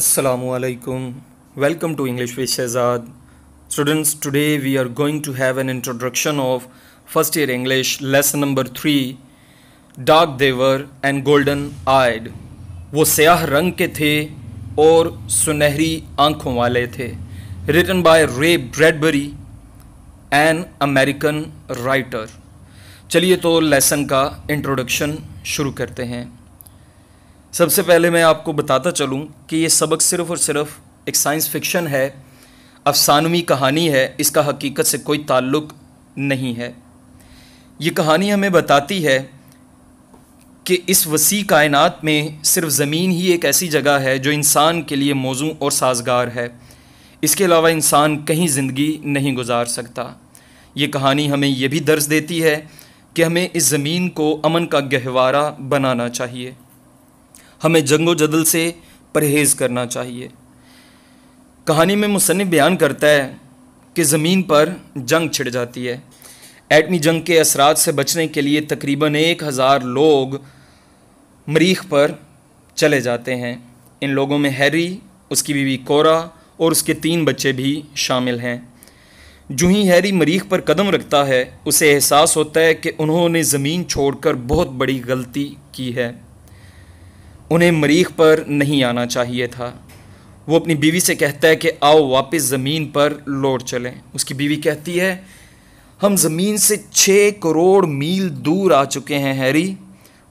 Assalamualaikum. Welcome to English with Shahzad. Students, today we are going to have an introduction of first year English lesson number 3 Dark they were and golden eyed. वो स्याह रंग के थे और सुनहरी आंखों वाले थे Written by Ray Bradbury, an American writer. चलिए तो लेसन का इंट्रोडक्शन शुरू करते हैं सबसे पहले मैं आपको बताता चलूँ कि ये सबक सिर्फ़ और सिर्फ एक साइंस फिक्शन है अफसानवी कहानी है इसका हकीकत से कोई ताल्लुक़ नहीं है ये कहानी हमें बताती है कि इस वसी कायनात में सिर्फ ज़मीन ही एक ऐसी जगह है जो इंसान के लिए मौजू और साजगार है इसके अलावा इंसान कहीं ज़िंदगी नहीं गुजार सकता ये कहानी हमें यह भी दर्ज देती है कि हमें इस ज़मीन को अमन का गहवारा बनाना चाहिए हमें जंगो जदल से परहेज़ करना चाहिए कहानी में मुसनफ़ बयान करता है कि ज़मीन पर जंग छिड़ जाती है एटमी जंग के असरात से बचने के लिए तकरीबन एक हज़ार लोग मरीख पर चले जाते हैं इन लोगों में हैरी उसकी बीवी कोरा और उसके तीन बच्चे भी शामिल हैं जूँ ही हैरी मरीख पर कदम रखता है उसे एहसास होता है कि उन्होंने ज़मीन छोड़कर बहुत बड़ी गलती की है उन्हें मरीख पर नहीं आना चाहिए था वो अपनी बीवी से कहता है कि आओ वापस ज़मीन पर लौट चलें उसकी बीवी कहती है हम ज़मीन से छः करोड़ मील दूर आ चुके हैं हैरी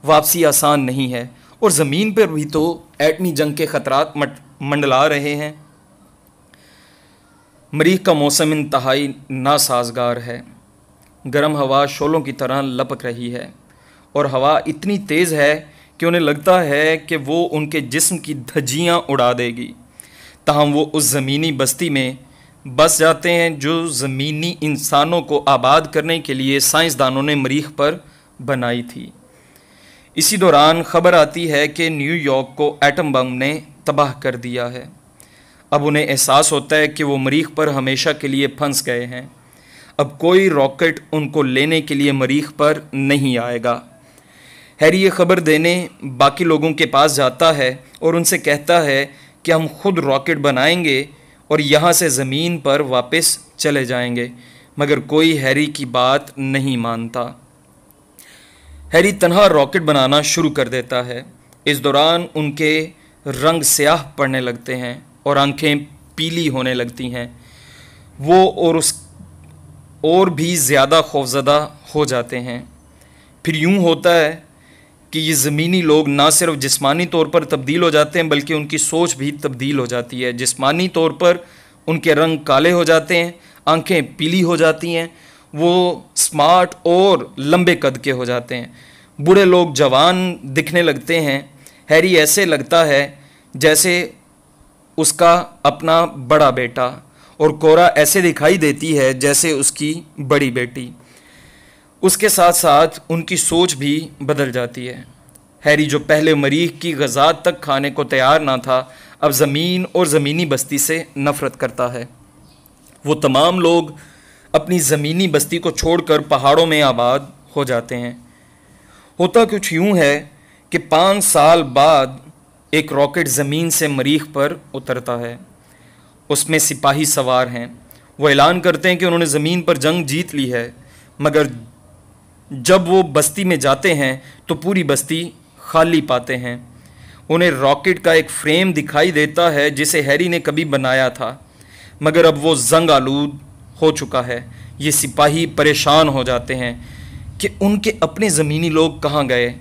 वापसी आसान नहीं है और ज़मीन पर भी तो एटमी जंग के ख़तरात मंडला रहे हैं मरीख का मौसम इंतहाई नासाजगार है गर्म हवा शोलों की तरह लपक रही है और हवा इतनी तेज़ है कि उन्हें लगता है कि वो उनके जिस्म की धजियाँ उड़ा देगी तहम वो उस ज़मीनी बस्ती में बस जाते हैं जो ज़मीनी इंसानों को आबाद करने के लिए साइंसदानों ने मरीख पर बनाई थी इसी दौरान खबर आती है कि न्यूयॉर्क को एटम बम ने तबाह कर दिया है अब उन्हें एहसास होता है कि वो मरीख पर हमेशा के लिए फंस गए हैं अब कोई रॉकेट उनको लेने के लिए मरीख पर नहीं आएगा हैरी ये खबर देने बाकी लोगों के पास जाता है और उनसे कहता है कि हम खुद रॉकेट बनाएंगे और यहाँ से ज़मीन पर वापस चले जाएंगे मगर कोई हैरी की बात नहीं मानता हैरी तनहा रॉकेट बनाना शुरू कर देता है इस दौरान उनके रंग स्याह पड़ने लगते हैं और आंखें पीली होने लगती हैं वो और उस और भी ज़्यादा खौफजदा हो जाते हैं फिर यूं होता है कि ये ज़मीनी लोग ना सिर्फ जिस्मानी तौर पर तब्दील हो जाते हैं बल्कि उनकी सोच भी तब्दील हो जाती है जिस्मानी तौर पर उनके रंग काले हो जाते हैं आंखें पीली हो जाती हैं वो स्मार्ट और लंबे कद के हो जाते हैं बूढ़े लोग जवान दिखने लगते हैं हैरी ऐसे लगता है जैसे उसका अपना बड़ा बेटा और कोरा ऐसे दिखाई देती है जैसे उसकी बड़ी बेटी उसके साथ साथ उनकी सोच भी बदल जाती है हैरी जो पहले मरीख की गजा तक खाने को तैयार ना था अब ज़मीन और ज़मीनी बस्ती से नफ़रत करता है वो तमाम लोग अपनी ज़मीनी बस्ती को छोड़कर पहाड़ों में आबाद हो जाते हैं होता कुछ यूँ है कि पाँच साल बाद एक रॉकेट ज़मीन से मरीख पर उतरता है उसमें सिपाही सवार हैं वो ऐलान करते हैं कि उन्होंने ज़मीन पर जंग जीत ली है मगर जब वो बस्ती में जाते हैं तो पूरी बस्ती खाली पाते हैं उन्हें रॉकेट का एक फ्रेम दिखाई देता है जिसे हैरी ने कभी बनाया था मगर अब वो जंग आलूद हो चुका है ये सिपाही परेशान हो जाते हैं कि उनके अपने ज़मीनी लोग कहाँ गए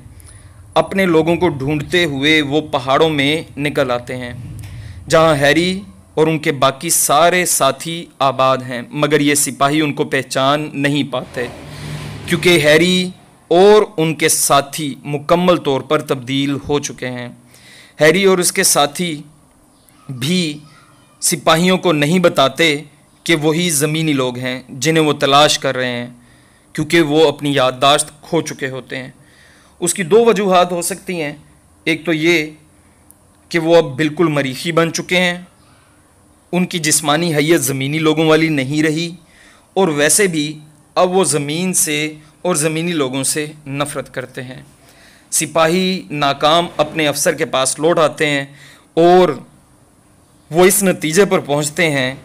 अपने लोगों को ढूंढते हुए वो पहाड़ों में निकल आते हैं जहाँ हैरी और उनके बाकी सारे साथी आबाद हैं मगर ये सिपाही उनको पहचान नहीं पाते क्योंकि हैरी और उनके साथी मुकम्मल तौर पर तब्दील हो चुके हैं हैरी और उसके साथी भी सिपाहियों को नहीं बताते कि वही ज़मीनी लोग हैं जिन्हें वो तलाश कर रहे हैं क्योंकि वो अपनी याददाश्त खो चुके होते हैं उसकी दो वजूहत हो सकती हैं एक तो ये कि वो अब बिल्कुल मरीखी बन चुके हैं उनकी जिस्मानी हैत ज़मीनी लोगों वाली नहीं रही और वैसे भी अब वो ज़मीन से और ज़मीनी लोगों से नफ़रत करते हैं सिपाही नाकाम अपने अफसर के पास लौट आते हैं और वो इस नतीजे पर पहुंचते हैं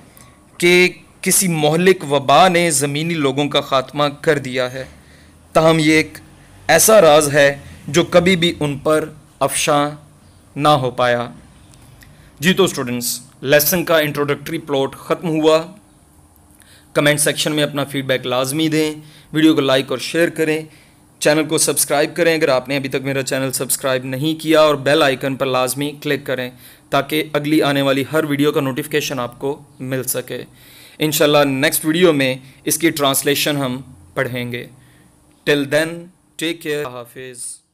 कि किसी मोहलिक वबा ने ज़मीनी लोगों का ख़ात्मा कर दिया है तहम ये एक ऐसा राज है जो कभी भी उन पर अफशा ना हो पाया जी तो स्टूडेंट्स लेसन का इंट्रोडक्टरी प्लॉट ख़त्म हुआ कमेंट सेक्शन में अपना फीडबैक लाजमी दें वीडियो को लाइक और शेयर करें चैनल को सब्सक्राइब करें अगर आपने अभी तक मेरा चैनल सब्सक्राइब नहीं किया और बेल आइकन पर लाजमी क्लिक करें ताकि अगली आने वाली हर वीडियो का नोटिफिकेशन आपको मिल सके इन नेक्स्ट वीडियो में इसकी ट्रांसलेशन हम पढ़ेंगे टिल देन टेक केयर हाफिज़